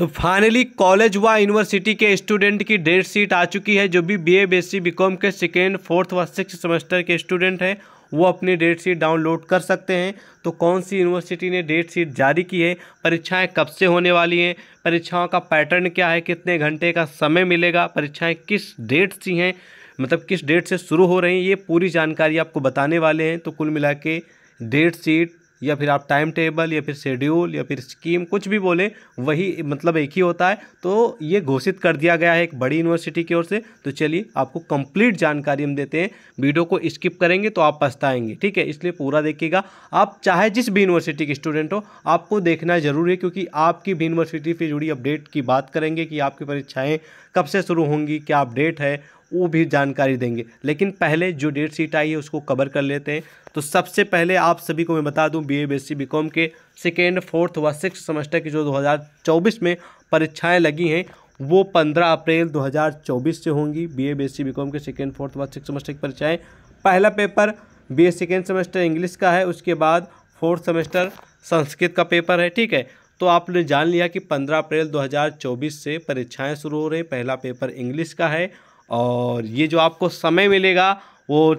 तो finally college व university के स्टूडेंट की डेट शीट आ चुकी है जो भी बीए बीएससी बीकॉम के सेकेंड फोर्थ व सिक्स सेमेस्टर के स्टूडेंट हैं वो अपनी डेट शीट डाउनलोड कर सकते हैं तो कौन सी यूनिवर्सिटी ने डेट शीट जारी की है परीक्षाएं कब से होने वाली हैं परीक्षाओं का पैटर्न क्या है कितने घंटे का समय मिलेगा परीक्षाएँ किस डेट सी हैं मतलब किस डेट से शुरू हो रही हैं ये पूरी जानकारी आपको बताने वाले हैं तो कुल मिला के डेट शीट या फिर आप टाइम टेबल या फिर शेड्यूल या फिर स्कीम कुछ भी बोले वही मतलब एक ही होता है तो ये घोषित कर दिया गया है एक बड़ी यूनिवर्सिटी की ओर से तो चलिए आपको कंप्लीट जानकारी हम देते हैं वीडियो को स्किप करेंगे तो आप पछताएंगे ठीक है इसलिए पूरा देखिएगा आप चाहे जिस भी यूनिवर्सिटी के स्टूडेंट हो आपको देखना जरूरी है क्योंकि आपकी भी यूनिवर्सिटी से जुड़ी अपडेट की बात करेंगे कि आपकी परीक्षाएँ कब से शुरू होंगी क्या अपडेट है वो भी जानकारी देंगे लेकिन पहले जो डेट शीट आई है उसको कवर कर लेते हैं तो सबसे पहले आप सभी को मैं बता दूं B A B C B com के सेकेंड फोर्थ व सिक्स सेमेस्टर की जो 2024 में परीक्षाएं लगी हैं वो 15 अप्रैल 2024 से होंगी B A B C B com के सेकेंड फोर्थ व सिक्स सेमेस्टर की परीक्षाएँ पहला पेपर B A second semester English का है उसके बाद फोर्थ सेमेस्टर संस्कृत का पेपर है ठीक है तो आपने जान लिया कि पंद्रह अप्रैल दो से परीक्षाएँ शुरू हो रही पहला पेपर इंग्लिश का है और ये जो आपको समय मिलेगा वो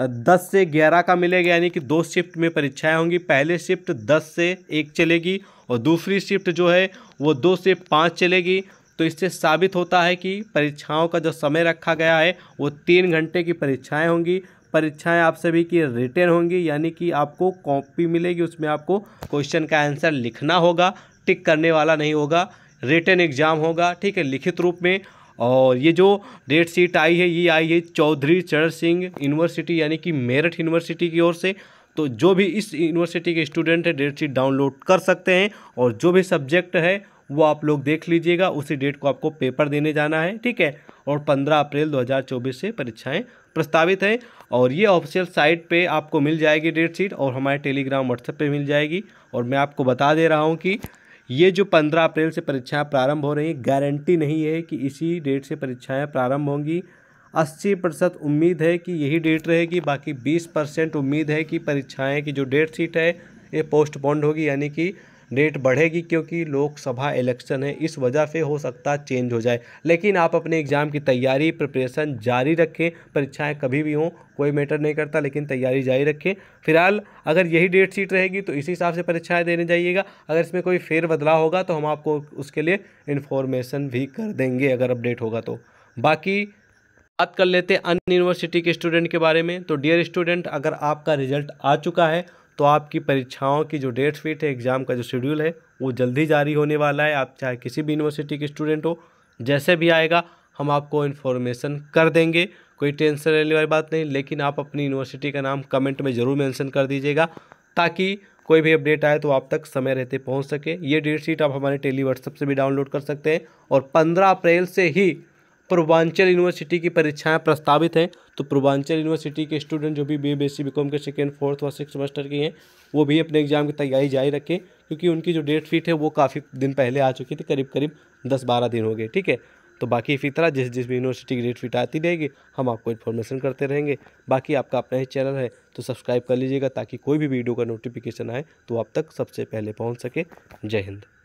दस से ग्यारह का मिलेगा यानी कि दो शिफ्ट में परीक्षाएं होंगी पहले शिफ्ट दस से एक चलेगी और दूसरी शिफ्ट जो है वो दो से पाँच चलेगी तो इससे साबित होता है कि परीक्षाओं का जो समय रखा गया है वो तीन घंटे की परीक्षाएं होंगी परीक्षाएं आप सभी की रिटर्न होंगी यानी कि आपको कॉपी मिलेगी उसमें आपको क्वेश्चन का आंसर लिखना होगा टिक करने वाला नहीं होगा रिटर्न एग्ज़ाम होगा ठीक है लिखित रूप में और ये जो डेट शीट आई है ये आई है चौधरी चरण सिंह यूनिवर्सिटी यानी कि मेरठ यूनिवर्सिटी की ओर से तो जो भी इस यूनिवर्सिटी के स्टूडेंट हैं डेट शीट डाउनलोड कर सकते हैं और जो भी सब्जेक्ट है वो आप लोग देख लीजिएगा उसी डेट को आपको पेपर देने जाना है ठीक है और 15 अप्रैल 2024 से परीक्षाएं प्रस्तावित हैं और ये ऑफिशियल साइट पे आपको मिल जाएगी डेट शीट और हमारे टेलीग्राम व्हाट्सएप पे मिल जाएगी और मैं आपको बता दे रहा हूँ कि ये जो पंद्रह अप्रैल से परीक्षाएं प्रारंभ हो रही हैं गारंटी नहीं है कि इसी डेट से परीक्षाएं प्रारंभ होंगी अस्सी प्रतिशत उम्मीद है कि यही डेट रहेगी बाकी बीस परसेंट उम्मीद है कि परीक्षाएं की जो डेट शीट है ये पोस्टपोन्ड होगी यानी कि रेट बढ़ेगी क्योंकि लोकसभा इलेक्शन है इस वजह से हो सकता है चेंज हो जाए लेकिन आप अपने एग्ज़ाम की तैयारी प्रिपरेशन जारी रखें परीक्षाएं कभी भी हों कोई मैटर नहीं करता लेकिन तैयारी जारी रखें फिलहाल अगर यही डेट शीट रहेगी तो इसी हिसाब से परीक्षाएं देने जाइएगा अगर इसमें कोई फेर बदलाव होगा तो हम आपको उसके लिए इन्फॉर्मेशन भी कर देंगे अगर अपडेट होगा तो बाकी बात कर लेते हैं अन्य यूनिवर्सिटी के स्टूडेंट के बारे में तो डियर स्टूडेंट अगर आपका रिजल्ट आ चुका है तो आपकी परीक्षाओं की जो डेट शीट है एग्ज़ाम का जो शेड्यूल है वो जल्दी जारी होने वाला है आप चाहे किसी भी यूनिवर्सिटी के स्टूडेंट हो जैसे भी आएगा हम आपको इन्फॉर्मेशन कर देंगे कोई टेंशन लेने वाली बात नहीं लेकिन आप अपनी यूनिवर्सिटी का नाम कमेंट में ज़रूर मेंशन कर दीजिएगा ताकि कोई भी अपडेट आए तो आप तक समय रहते पहुंच सके ये डेट शीट आप हमारे टेली व्हाट्सअप से भी डाउनलोड कर सकते हैं और 15 अप्रैल से ही पूर्वांचल यूनिवर्सिटी की परीक्षाएं प्रस्तावित हैं तो पूर्वांचल यूनिवर्सिटी के स्टूडेंट जो भी बी बी एस सी के सेकेंड फोर्थ और सिक्स सेमेस्टर के हैं वो भी अपने एग्जाम की तैयारी जारी रखें क्योंकि उनकी जो डेट फीट है वो काफ़ी दिन पहले आ चुकी थी करीब करीब दस बारह दिन हो गए ठीक है तो बाकी इसी तरह जिस जिस भी यूनिवर्सिटी की डेट फीट आती रहेगी हम आपको इन्फॉर्मेशन करते रहेंगे बाकी आपका अपना ही चैनल है तो सब्सक्राइब कर लीजिएगा ताकि कोई भी वीडियो का नोटिफिकेशन आए तो आप तक सबसे पहले पहुँच सके जय हिंद